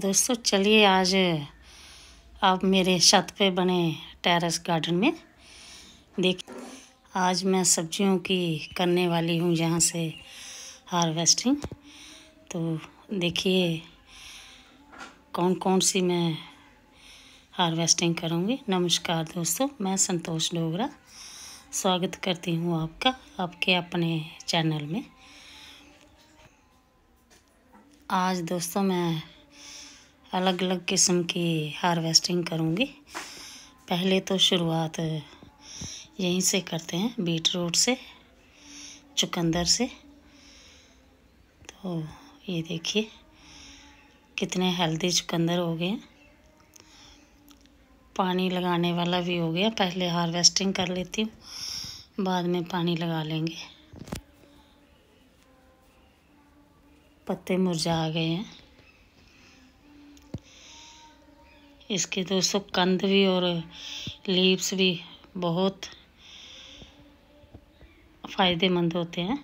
दोस्तों चलिए आज आप मेरे छत पे बने टेरेस गार्डन में देख आज मैं सब्जियों की करने वाली हूँ यहाँ से हार्वेस्टिंग तो देखिए कौन कौन सी मैं हार्वेस्टिंग करूँगी नमस्कार दोस्तों मैं संतोष डोगरा स्वागत करती हूँ आपका आपके अपने चैनल में आज दोस्तों मैं अलग अलग किस्म की हार्वेस्टिंग करूँगी पहले तो शुरुआत यहीं से करते हैं बीट रूट से चुकंदर से तो ये देखिए कितने हेल्दी चुकंदर हो गए पानी लगाने वाला भी हो गया पहले हार्वेस्टिंग कर लेती हूँ बाद में पानी लगा लेंगे पत्ते मुरझा गए हैं इसके दोस्तों कंध भी और लीव्स भी बहुत फ़ायदेमंद होते हैं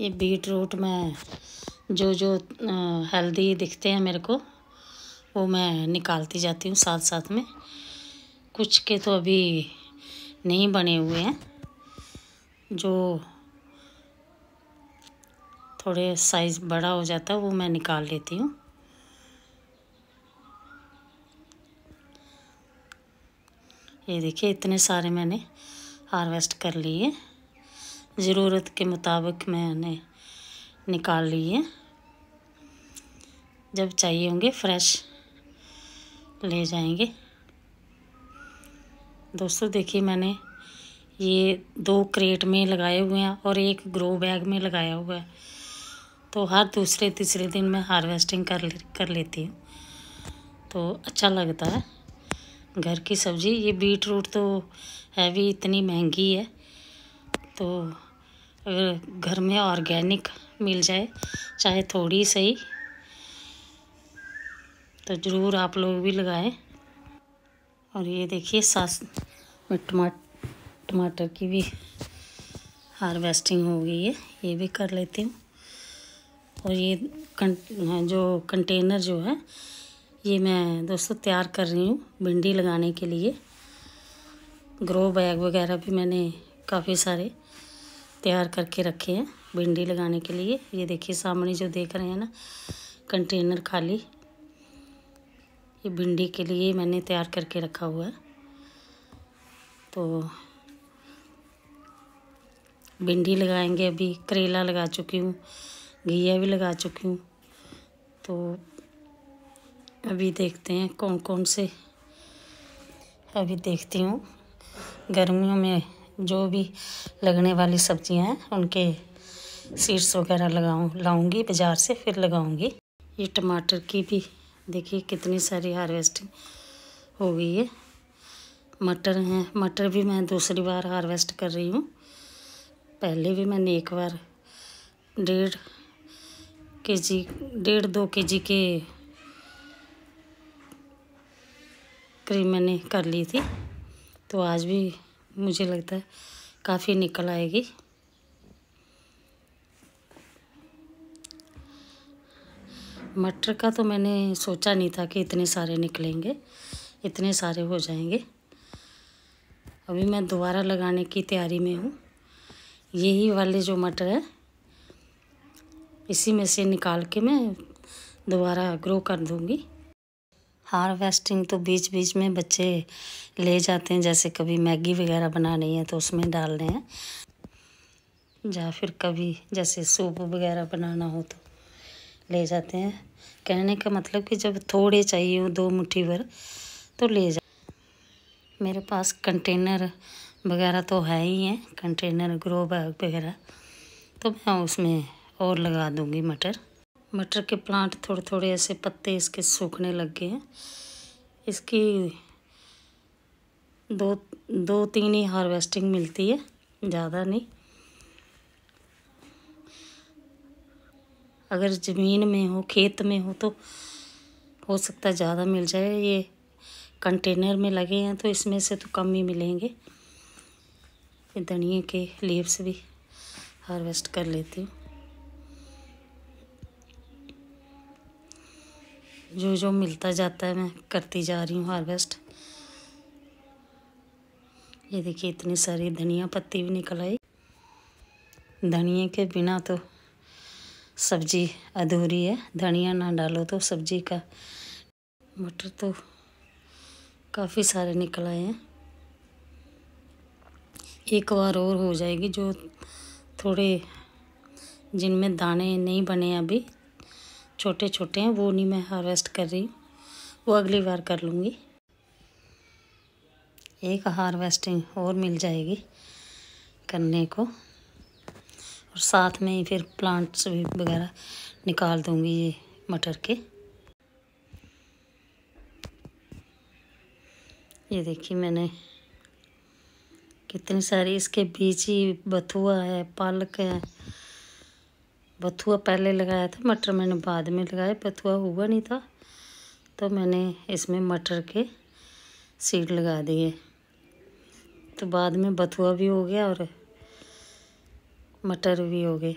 ये बीट रूट में जो जो हेल्दी दिखते हैं मेरे को वो मैं निकालती जाती हूँ साथ साथ में कुछ के तो अभी नहीं बने हुए हैं जो थोड़े साइज़ बड़ा हो जाता है वो मैं निकाल लेती हूँ ये देखिए इतने सारे मैंने हार्वेस्ट कर लिए ज़रूरत के मुताबिक मैंने निकाल लिए जब चाहिए होंगे फ्रेश ले जाएंगे दोस्तों देखिए मैंने ये दो क्रेट में लगाए हुए हैं और एक ग्रो बैग में लगाया हुआ है तो हर दूसरे तीसरे दिन मैं हार्वेस्टिंग कर ले कर लेती हूँ तो अच्छा लगता है घर की सब्ज़ी ये बीट रूट तो है भी इतनी महंगी है तो अगर घर में ऑर्गेनिक मिल जाए चाहे थोड़ी सही तो ज़रूर आप लोग भी लगाएं और ये देखिए सास में टमाटर टमाटर की भी हार्वेस्टिंग हो गई है ये भी कर लेती हूँ और ये कं हाँ, जो कंटेनर जो है ये मैं दोस्तों तैयार कर रही हूँ भिंडी लगाने के लिए ग्रो बैग वगैरह भी मैंने काफ़ी सारे तैयार करके रखे हैं भिंडी लगाने के लिए ये देखिए सामने जो देख रहे हैं ना कंटेनर खाली ये भिंडी के लिए मैंने तैयार करके रखा हुआ है तो भिंडी लगाएंगे अभी करेला लगा चुकी हूँ घिया भी लगा चुकी हूँ तो अभी देखते हैं कौन कौन से अभी देखती हूँ गर्मियों में जो भी लगने वाली सब्जियाँ हैं उनके सीड्स वगैरह लगाऊँ लाऊँगी बाज़ार से फिर लगाऊँगी ये टमाटर की भी देखिए कितनी सारी हार्वेस्टिंग हो गई है मटर हैं मटर भी मैं दूसरी बार हार्वेस्ट कर रही हूँ पहले भी मैंने एक बार डेढ़ के जी डेढ़ दो के जी के क्रीम मैंने कर ली थी तो आज भी मुझे लगता है काफ़ी निकल आएगी मटर का तो मैंने सोचा नहीं था कि इतने सारे निकलेंगे इतने सारे हो जाएंगे अभी मैं दोबारा लगाने की तैयारी में हूँ यही वाले जो मटर है इसी में से निकाल के मैं दोबारा ग्रो कर दूँगी हार्वेस्टिंग तो बीच बीच में बच्चे ले जाते हैं जैसे कभी मैगी वगैरह बनानी है तो उसमें डाल रहे हैं या फिर कभी जैसे सूप वगैरह बनाना हो तो ले जाते हैं कहने का मतलब कि जब थोड़े चाहिए हो दो मुट्ठी भर तो ले जा मेरे पास कंटेनर वगैरह तो है ही हैं कंटेनर ग्रो बैग वगैरह तो मैं उसमें और लगा दूँगी मटर मटर के प्लांट थोड़े थोड़े ऐसे पत्ते इसके सूखने लग गए हैं इसकी दो दो तीन ही हार्वेस्टिंग मिलती है ज़्यादा नहीं अगर ज़मीन में हो खेत में हो तो हो सकता है ज़्यादा मिल जाए ये कंटेनर में लगे हैं तो इसमें से तो कम ही मिलेंगे ये धनिए के लीव्स भी हार्वेस्ट कर लेती हूँ जो जो मिलता जाता है मैं करती जा रही हूँ हार्वेस्ट ये देखिए इतनी सारी धनिया पत्ती भी निकल आई धनिया के बिना तो सब्जी अधूरी है धनिया ना डालो तो सब्जी का मटर तो काफ़ी सारे निकल आए हैं एक बार और हो जाएगी जो थोड़े जिनमें दाने नहीं बने अभी छोटे छोटे हैं वो नहीं मैं हार्वेस्ट कर रही हूँ वो अगली बार कर लूँगी एक हार्वेस्टिंग और मिल जाएगी करने को और साथ में ही फिर प्लांट्स भी वगैरह निकाल दूँगी ये मटर के ये देखिए मैंने कितनी सारी इसके बीच ही बथुआ है पालक है बथुआ पहले लगाया था मटर मैंने बाद में लगाया बथुआ हुआ नहीं था तो मैंने इसमें मटर के सीड लगा दिए तो बाद में बथुआ भी हो गया और मटर भी हो गए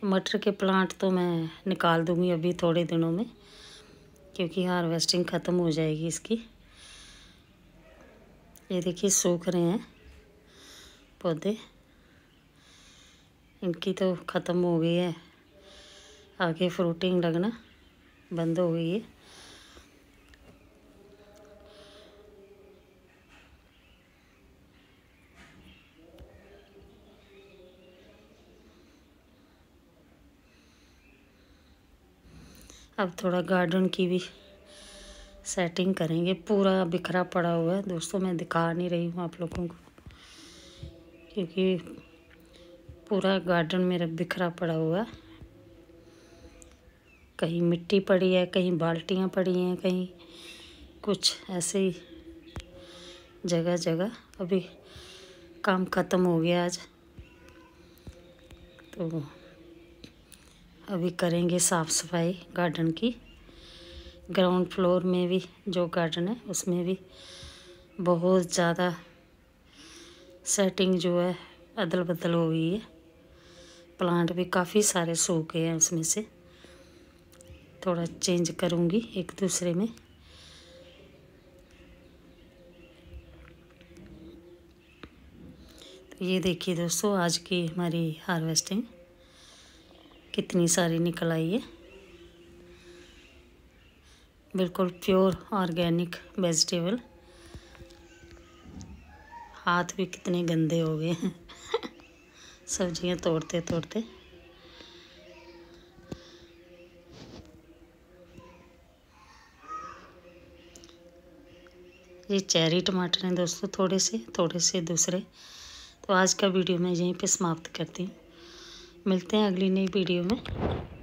तो मटर के प्लांट तो मैं निकाल दूंगी अभी थोड़े दिनों में क्योंकि हार्वेस्टिंग ख़त्म हो जाएगी इसकी ये देखिए सूख रहे हैं पौधे इनकी तो ख़त्म हो गई है आगे फ्रूटिंग लगना बंद हो गई है अब थोड़ा गार्डन की भी सेटिंग करेंगे पूरा बिखरा पड़ा हुआ है दोस्तों मैं दिखा नहीं रही हूँ आप लोगों को क्योंकि पूरा गार्डन मेरा बिखरा पड़ा हुआ है कहीं मिट्टी पड़ी है कहीं बाल्टियाँ पड़ी हैं कहीं कुछ ऐसे ही जगह जगह अभी काम ख़त्म हो गया आज तो अभी करेंगे साफ़ सफाई गार्डन की ग्राउंड फ्लोर में भी जो गार्डन है उसमें भी बहुत ज़्यादा सेटिंग जो है अदल बदल हो गई है प्लांट भी काफ़ी सारे सूख गए हैं उसमें से थोड़ा चेंज करूँगी एक दूसरे में तो ये देखिए दोस्तों आज की हमारी हार्वेस्टिंग कितनी सारी निकल आई है बिल्कुल प्योर ऑर्गेनिक वेजिटेबल हाथ भी कितने गंदे हो गए हैं सब्जियां तोड़ते तोड़ते ये चेरी टमाटर हैं दोस्तों थोड़े से थोड़े से दूसरे तो आज का वीडियो मैं यहीं पे समाप्त करती हूँ मिलते हैं अगली नई वीडियो में